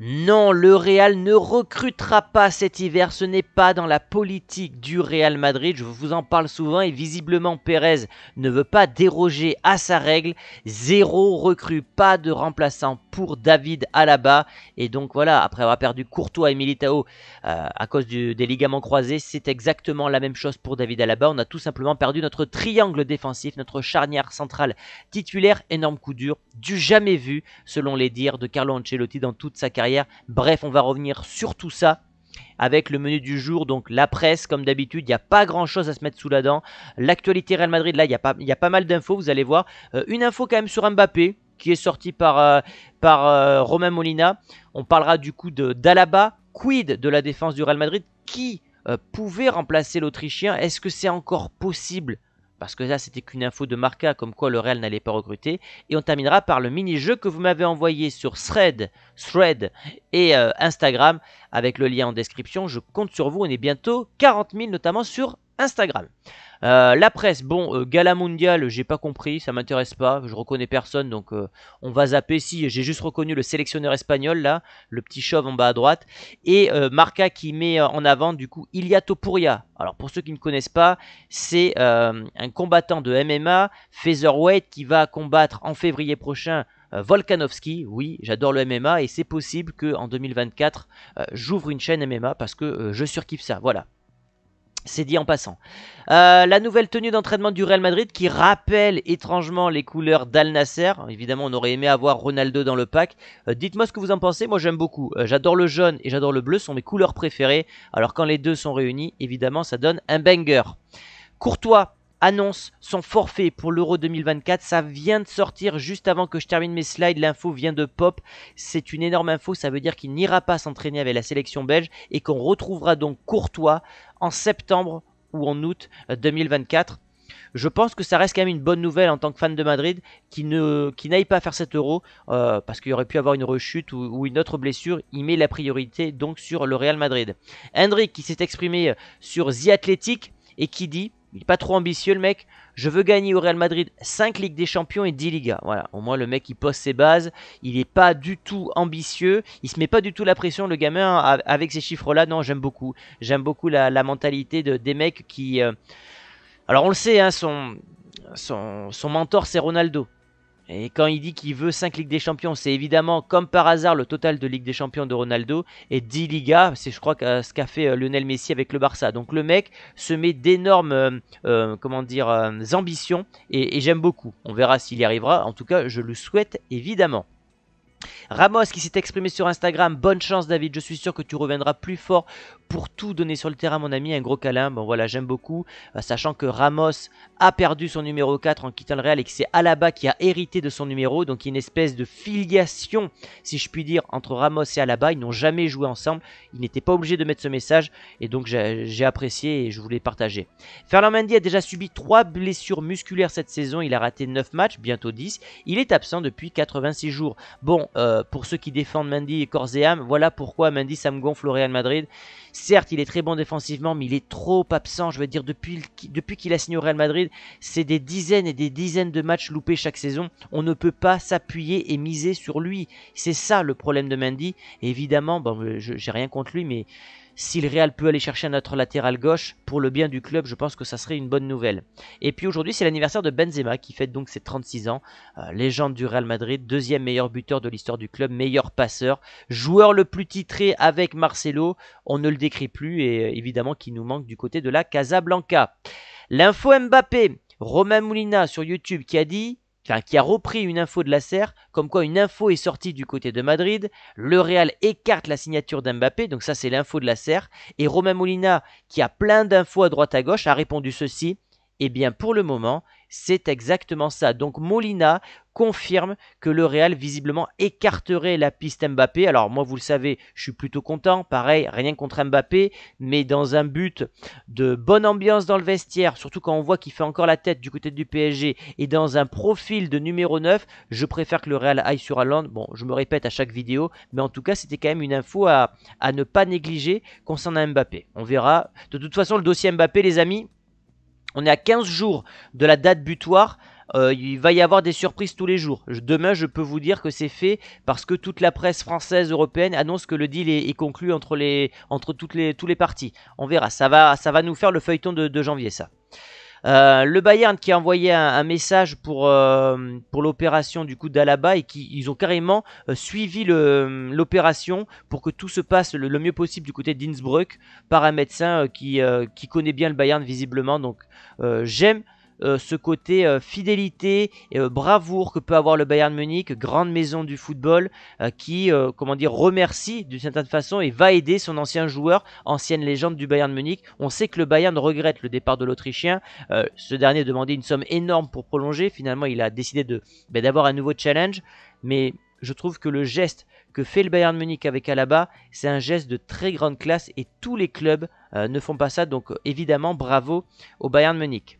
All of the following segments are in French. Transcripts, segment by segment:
Non, le Real ne recrutera pas cet hiver, ce n'est pas dans la politique du Real Madrid, je vous en parle souvent et visiblement Pérez ne veut pas déroger à sa règle, zéro recrue, pas de remplaçant pour David Alaba et donc voilà, après avoir perdu Courtois et Militao euh, à cause des ligaments croisés, c'est exactement la même chose pour David Alaba, on a tout simplement perdu notre triangle défensif, notre charnière centrale titulaire, énorme coup dur, du jamais vu selon les dires de Carlo Ancelotti dans toute sa carrière Bref, on va revenir sur tout ça avec le menu du jour, donc la presse, comme d'habitude, il n'y a pas grand chose à se mettre sous la dent. L'actualité Real Madrid, là, il y, a pas, y a pas mal d'infos, vous allez voir. Euh, une info quand même sur Mbappé, qui est sorti par, euh, par euh, Romain Molina. On parlera du coup d'Alaba, quid de la défense du Real Madrid, qui pouvait remplacer l'Autrichien, est-ce que c'est encore possible parce que ça, c'était qu'une info de Marca comme quoi le Real n'allait pas recruter. Et on terminera par le mini-jeu que vous m'avez envoyé sur Thread, Thread et euh, Instagram avec le lien en description. Je compte sur vous, on est bientôt 40 000 notamment sur Instagram. Euh, la presse, bon, euh, gala mondial, j'ai pas compris, ça m'intéresse pas, je reconnais personne, donc euh, on va zapper. Si, j'ai juste reconnu le sélectionneur espagnol, là, le petit chauve en bas à droite, et Marca qui met en avant, du coup, Ilia Topuria. Alors, pour ceux qui ne connaissent pas, c'est un combattant de MMA, Featherweight, qui va combattre en février prochain Volkanovski, oui, j'adore le MMA et c'est possible que en 2024 j'ouvre une chaîne MMA parce que je surkiffe ça. Voilà. C'est dit en passant. Euh, la nouvelle tenue d'entraînement du Real Madrid qui rappelle étrangement les couleurs d'Al Nasser. Évidemment, on aurait aimé avoir Ronaldo dans le pack. Euh, dites-moi ce que vous en pensez. Moi, j'aime beaucoup. Euh, j'adore le jaune et j'adore le bleu. Ce sont mes couleurs préférées. Alors, quand les deux sont réunis, évidemment, ça donne un banger. Courtois annonce son forfait pour l'Euro 2024. Ça vient de sortir juste avant que je termine mes slides. L'info vient de Pop. C'est une énorme info. Ça veut dire qu'il n'ira pas s'entraîner avec la sélection belge et qu'on retrouvera donc Courtois en septembre ou en août 2024. Euh, je pense que ça reste quand même une bonne nouvelle en tant que fan de Madrid qui n'aille pas faire cet euro euh, parce qu'il aurait pu avoir une rechute ou, ou, une autre blessure. Il met la priorité donc sur le Real Madrid. Hendrik qui s'est exprimé sur The Athletic et qui dit il est pas trop ambitieux le mec. Je veux gagner au Real Madrid 5 Ligues des Champions et 10 Ligas. Voilà, au moins le mec il pose ses bases, il n'est pas du tout ambitieux, il se met pas du tout la pression le gamin avec ces chiffres-là. Non, j'aime beaucoup. J'aime beaucoup la, mentalité de, des mecs qui euh, Alors on le sait hein, son, son mentor c'est Ronaldo. Et quand il dit qu'il veut 5 Ligues des Champions, c'est évidemment comme par hasard le total de Ligue des Champions de Ronaldo et 10 Ligas, c'est je crois ce qu'a fait euh, Lionel Messi avec le Barça. Donc le mec se met d'énormes euh, euh, comment dire ambitions et j'aime beaucoup. On verra s'il y arrivera. En tout cas, je le souhaite évidemment. Ramos qui s'est exprimé sur Instagram, bonne chance David, je suis sûr que tu reviendras plus fort pour tout donner sur le terrain mon ami, un gros câlin, bon voilà j'aime beaucoup, euh, sachant que Ramos a perdu son numéro 4 en quittant le Real et que c'est Alaba qui a hérité de son numéro, donc une espèce de filiation si je puis dire entre Ramos et Alaba, ils n'ont jamais joué ensemble, ils n'étaient pas obligés de mettre ce message et donc j'ai apprécié et je voulais partager. Fernand Mendy a déjà subi 3 blessures musculaires cette saison, il a raté 9 matchs, bientôt 10, il est absent depuis 86 jours. Bon, euh, euh, pour ceux qui défendent Mendy et corps voilà pourquoi Mendy ça me gonfle au Real Madrid. Certes, il est très bon défensivement, mais il est trop absent. Je veux dire, depuis, depuis qu'il a signé au Real Madrid, c'est des dizaines et des dizaines de matchs loupés chaque saison. On ne peut pas s'appuyer et miser sur lui. C'est ça le problème de Mendy. évidemment, bon, j'ai rien contre lui, mais si le Real peut aller chercher un autre latéral gauche, pour le bien du club, je pense que ça serait une bonne nouvelle. Et puis aujourd'hui, c'est l'anniversaire de Benzema qui fête donc ses 36 ans. Euh, légende du Real Madrid, deuxième meilleur buteur de l'histoire du club, meilleur passeur, joueur le plus titré avec Marcelo. On ne le décrit plus et euh, évidemment qu'il nous manque du côté de la Casablanca. L'info Mbappé, Romain Moulina sur YouTube qui a dit qui a repris une info de la serre, comme quoi une info est sortie du côté de Madrid, le Real écarte la signature d'Mbappé, donc ça c'est l'info de la serre, et Romain Molina, qui a plein d'infos à droite à gauche, a répondu ceci, eh bien pour le moment, c'est exactement ça. Donc Molina confirme que le Real visiblement écarterait la piste Mbappé. Alors moi vous le savez, je suis plutôt content, pareil, rien contre Mbappé, mais dans un but de bonne ambiance dans le vestiaire, surtout quand on voit qu'il fait encore la tête du côté du PSG et dans un profil de numéro 9, je préfère que le Real aille sur Hollande. Bon, je me répète à chaque vidéo, mais en tout cas, c'était quand même une info à, à ne pas négliger concernant Mbappé. On verra. De toute façon, le dossier Mbappé, les amis, on est à 15 jours de la date butoir. Euh, il va y avoir des surprises tous les jours. demain, je peux vous dire que c'est fait parce que toute la presse française, européenne annonce que le deal est, conclu entre, les, entre toutes les, tous les partis. On verra. Ça va, ça va nous faire le feuilleton de, janvier, ça. Euh, le Bayern qui a envoyé un, message pour, euh, pour l'opération du coup d'Alaba et qui ils ont carrément suivi l'opération pour que tout se passe le, mieux possible du côté d'Innsbruck par un médecin qui, qui connaît bien le Bayern visiblement. Donc j'aime euh, ce côté euh, fidélité et euh, bravoure que peut avoir le Bayern Munich, grande maison du football, qui comment dire remercie d'une certaine façon et va aider son ancien joueur, ancienne légende du Bayern Munich. On sait que le Bayern regrette le départ de l'Autrichien. ce dernier demandé une somme énorme pour prolonger. Finalement, il a décidé de ben, d'avoir un nouveau challenge, mais je trouve que le geste que fait le Bayern Munich avec Alaba, c'est un geste de très grande classe et tous les clubs ne font pas ça. Donc évidemment, bravo au Bayern Munich.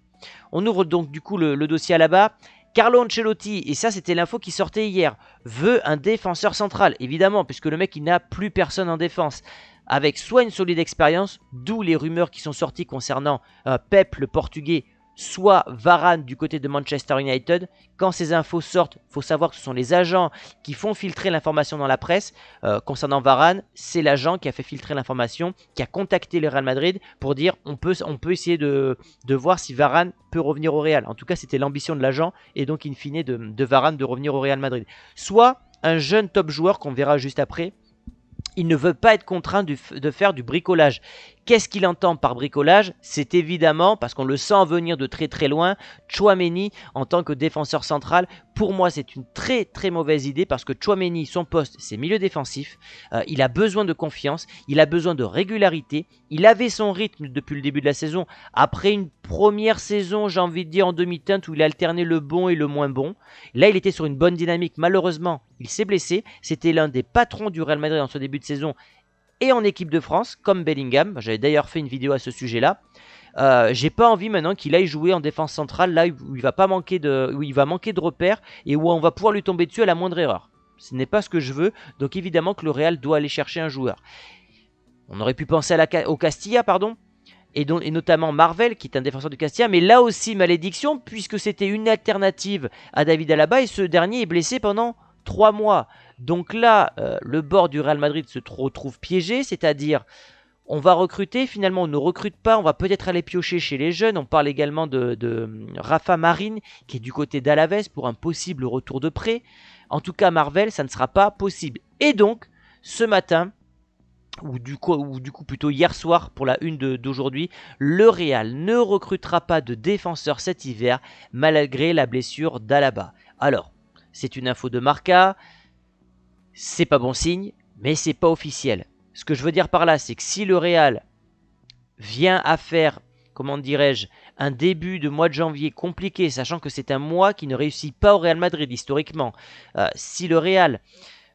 On ouvre donc du coup le, dossier là-bas. Carlo Ancelotti, et ça c'était l'info qui sortait hier, veut un défenseur central, évidemment, puisque le mec il n'a plus personne en défense. Avec soit une solide expérience, d'où les rumeurs qui sont sorties concernant euh, Pep, le portugais, soit Varane du côté de Manchester United. Quand ces infos sortent, faut savoir que ce sont les agents qui font filtrer l'information dans la presse. Euh, concernant Varane, c'est l'agent qui a fait filtrer l'information, qui a contacté le Real Madrid pour dire on peut, on peut essayer de, voir si Varane peut revenir au Real. En tout cas, c'était l'ambition de l'agent et donc in fine de, de Varane de revenir au Real Madrid. Soit un jeune top joueur qu'on verra juste après, il ne veut pas être contraint de, faire du bricolage. Qu'est-ce qu'il entend par bricolage C'est évidemment, parce qu'on le sent venir de très très loin, Chouameni en tant que défenseur central. Pour moi, c'est une très très mauvaise idée parce que Chouameni, son poste, c'est milieu défensif. Euh, il a besoin de confiance, il a besoin de régularité. Il avait son rythme depuis le début de la saison. Après une première saison, j'ai envie de dire en demi-teinte, où il alternait le bon et le moins bon. Là, il était sur une bonne dynamique. Malheureusement, il s'est blessé. C'était l'un des patrons du Real Madrid en ce début de saison et en équipe de France, comme Bellingham. J'avais d'ailleurs fait une vidéo à ce sujet-là. Euh, j'ai pas envie maintenant qu'il aille jouer en défense centrale, là où il va pas manquer de, où il va manquer de repères et où on va pouvoir lui tomber dessus à la moindre erreur. Ce n'est pas ce que je veux, donc évidemment que le Real doit aller chercher un joueur. On aurait pu penser au Castilla, pardon, et, et, notamment Marvel, qui est un défenseur du Castilla, mais là aussi malédiction, puisque c'était une alternative à David Alaba, et ce dernier est blessé pendant 3 mois. Donc là, euh, le bord du Real Madrid se retrouve piégé, c'est-à-dire on va recruter, finalement on ne recrute pas, on va peut-être aller piocher chez les jeunes. On parle également de, hum, Rafa Marine qui est du côté d'Alaves pour un possible retour de prêt. En tout cas, Marvel, ça ne sera pas possible. Et donc, ce matin, ou du, coup, ou du coup plutôt hier soir pour la une d'aujourd'hui, le Real ne recrutera pas de défenseur cet hiver malgré la blessure d'Alaba. Alors, c'est une info de Marca, c'est pas bon signe, mais c'est pas officiel. Ce que je veux dire par là, c'est que si le Real vient à faire, comment dirais-je, un début de mois de janvier compliqué, sachant que c'est un mois qui ne réussit pas au Real Madrid historiquement, euh, si le Real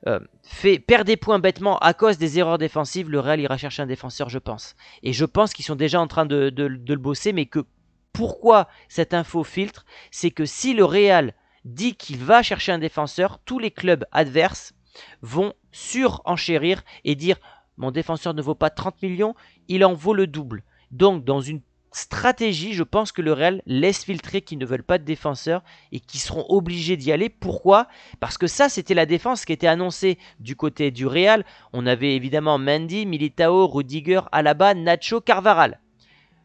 euh, fait, perd des points bêtement à cause des erreurs défensives, le Real ira chercher un défenseur, je pense. Et je pense qu'ils sont déjà en train de, de, le bosser, mais que pourquoi cette info filtre C'est que si le Real dit qu'il va chercher un défenseur, tous les clubs adverses vont surenchérir et dire mon défenseur ne vaut pas 30 millions, il en vaut le double. Donc dans une stratégie, je pense que le Real laisse filtrer qu'ils ne veulent pas de défenseurs et qui seront obligés d'y aller. Pourquoi Parce que ça, c'était la défense qui était annoncée du côté du Real. On avait évidemment Mandy, Militao, Rudiger, Alaba, Nacho, Carvaral.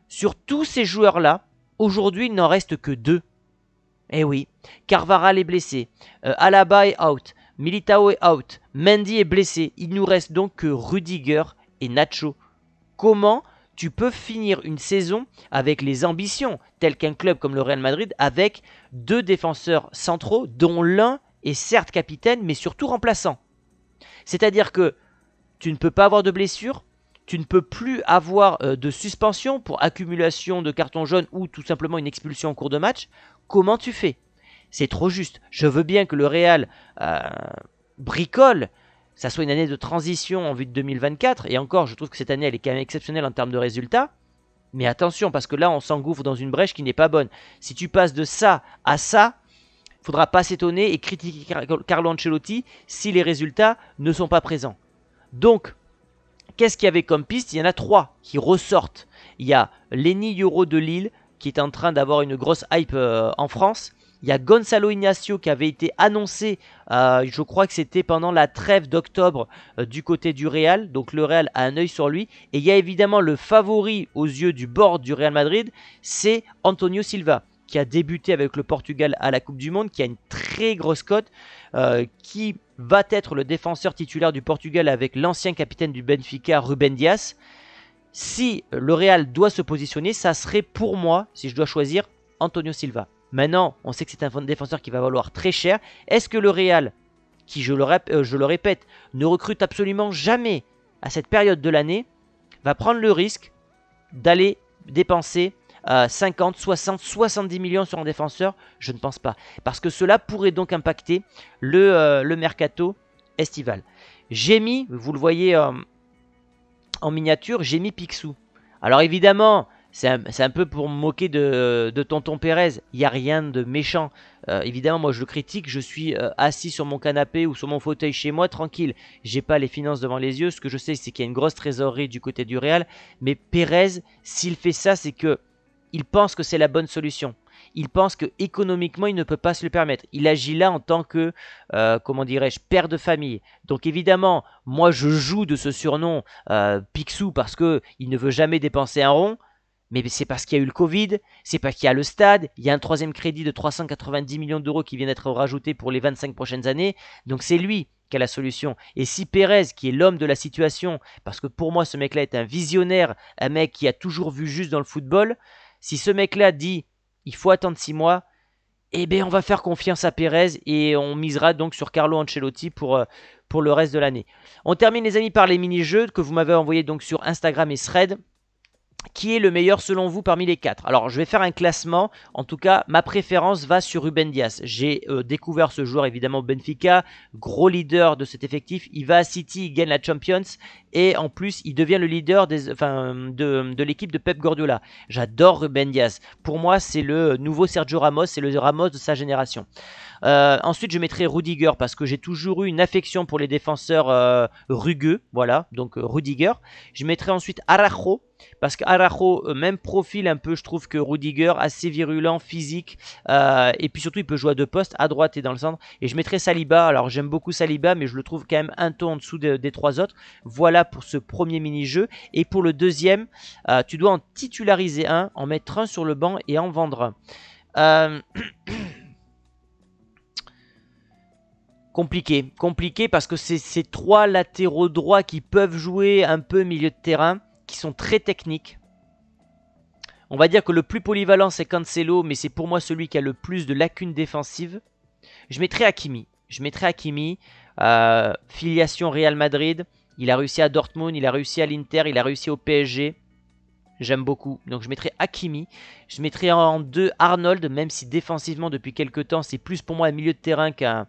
Sur tous ces joueurs-là, aujourd'hui, il n'en reste que deux. Eh oui, Carvaral est blessé, euh, Alaba est out, Militao est out, Mendy est blessé, il nous reste donc que Rudiger et Nacho. Comment tu peux finir une saison avec les ambitions telles qu'un club comme le Real Madrid avec deux défenseurs centraux dont l'un est certes capitaine mais surtout remplaçant C'est-à-dire que tu ne peux pas avoir de blessure, tu ne peux plus avoir euh, de suspension pour accumulation de cartons jaunes ou tout simplement une expulsion en cours de match. Comment tu fais c'est trop juste. Je veux bien que le Real euh, bricole, ça soit une année de transition en vue de 2024, et encore, je trouve que cette année, elle est quand même exceptionnelle en termes de résultats. Mais attention, parce que là, on s'engouffre dans une brèche qui n'est pas bonne. Si tu passes de ça à ça, faudra pas s'étonner et critiquer Carlo Ancelotti si les résultats ne sont pas présents. Donc, qu'est-ce qu'il y avait comme piste Il y en a trois qui ressortent. Il y a Lenny Euro de Lille, qui est en train d'avoir une grosse hype euh, en France. Il y a Gonzalo Ignacio qui avait été annoncé, euh, je crois que c'était pendant la trêve d'octobre euh, du côté du Real. Donc le Real a un œil sur lui. Et il y a évidemment le favori aux yeux du bord du Real Madrid, c'est Antonio Silva qui a débuté avec le Portugal à la Coupe du Monde, qui a une très grosse cote, euh, qui va être le défenseur titulaire du Portugal avec l'ancien capitaine du Benfica, Ruben Dias. Si le Real doit se positionner, ça serait pour moi, si je dois choisir, Antonio Silva. Maintenant, on sait que c'est un défenseur qui va valoir très cher. Est-ce que le Real, qui euh, je le, répète, ne recrute absolument jamais à cette période de l'année, va prendre le risque d'aller dépenser 50, 60, 70 millions sur un défenseur Je ne pense pas. Parce que cela pourrait donc impacter le, euh, mercato estival. J'ai mis, vous le voyez euh, en miniature, j'ai mis Picsou. Alors évidemment, c'est un, peu pour me moquer de, Tonton Pérez. Il n'y a rien de méchant. Euh, évidemment, moi je le critique, je suis euh, assis sur mon canapé ou sur mon fauteuil chez moi, tranquille. J'ai pas les finances devant les yeux. Ce que je sais, c'est qu'il y a une grosse trésorerie du côté du Real. Mais Pérez, s'il fait ça, c'est que il pense que c'est la bonne solution. Il pense que économiquement, il ne peut pas se le permettre. Il agit là en tant que, euh, comment dirais-je, père de famille. Donc évidemment, moi je joue de ce surnom Picsou parce que il ne veut jamais dépenser un rond. Mais c'est parce qu'il y a eu le Covid, c'est parce qu'il y a le stade, il y a un troisième crédit de 390 millions d'euros qui vient d'être rajouté pour les 25 prochaines années. Donc c'est lui qui a la solution. Et si Perez, qui est l'homme de la situation, parce que pour moi ce mec-là est un visionnaire, un mec qui a toujours vu juste dans le football, si ce mec-là dit il faut attendre 6 mois, eh bien on va faire confiance à Pérez et on misera donc sur Carlo Ancelotti pour, euh, pour le reste de l'année. On termine les amis par les mini-jeux que vous m'avez envoyés donc sur Instagram et Thread qui est le meilleur selon vous parmi les quatre Alors je vais faire un classement, en tout cas ma préférence va sur Ruben Diaz. J'ai euh, découvert ce joueur évidemment Benfica, gros leader de cet effectif, il va à City, il gagne la Champions et en plus il devient le leader des, de, l'équipe de Pep Guardiola. J'adore Ruben Diaz. pour moi c'est le nouveau Sergio Ramos, c'est le Ramos de sa génération. Euh, ensuite, je mettrai Rudiger parce que j'ai toujours eu une affection pour les défenseurs euh, rugueux. Voilà, donc Rudiger. Je mettrai ensuite Arajo parce qu'Arajo, euh, même profil un peu, je trouve que Rudiger, assez virulent, physique, euh, et puis surtout il peut jouer à deux postes, à droite et dans le centre. Et je mettrai Saliba, alors j'aime beaucoup Saliba, mais je le trouve quand même un ton en dessous des trois autres. Voilà pour ce premier mini-jeu. Et pour le deuxième, euh, tu dois en titulariser un, en mettre un sur le banc et en vendre un. compliqué. Compliqué parce que c'est ces trois latéraux droits qui peuvent jouer un peu milieu de terrain qui sont très techniques. On va dire que le plus polyvalent c'est Cancelo, mais c'est pour moi celui qui a le plus de lacunes défensives. Je mettrai Hakimi. Je mettrai Hakimi, euh, filiation Real Madrid. Il a réussi à Dortmund, il a réussi à l'Inter, il a réussi au PSG. J'aime beaucoup. Donc je mettrai Hakimi. Je mettrai en deux Arnold, même si défensivement depuis quelques temps c'est plus pour moi un milieu de terrain qu'un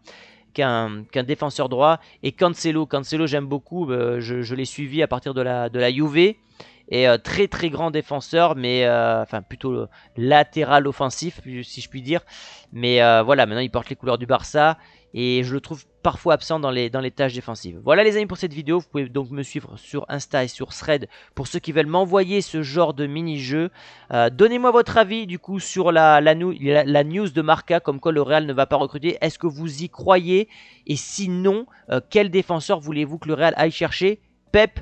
qu'un défenseur droit. Et Cancelo, Cancelo j'aime beaucoup, euh, je, l'ai suivi à partir de la, de la UV. Et euh, très très grand défenseur, mais euh, enfin plutôt latéral offensif, si je puis dire. Mais voilà, maintenant il porte les couleurs du Barça et je le trouve parfois absent dans les, dans les tâches défensives. Voilà les amis pour cette vidéo, vous pouvez donc me suivre sur Insta et sur Thread pour ceux qui veulent m'envoyer ce genre de mini-jeu. Euh, donnez-moi votre avis du coup sur la, la, news de Marca comme quoi le Real ne va pas recruter. Est-ce que vous y croyez Et sinon, euh, quel défenseur voulez-vous que le Real aille chercher Pep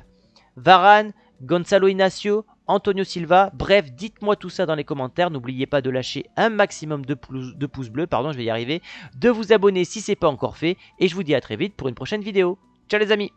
Varane Gonzalo Ignacio Antonio Silva. Bref, dites-moi tout ça dans les commentaires. N'oubliez pas de lâcher un maximum de, pouces, bleus, pardon, je vais y arriver, de vous abonner si ce n'est pas encore fait. Et je vous dis à très vite pour une prochaine vidéo. Ciao les amis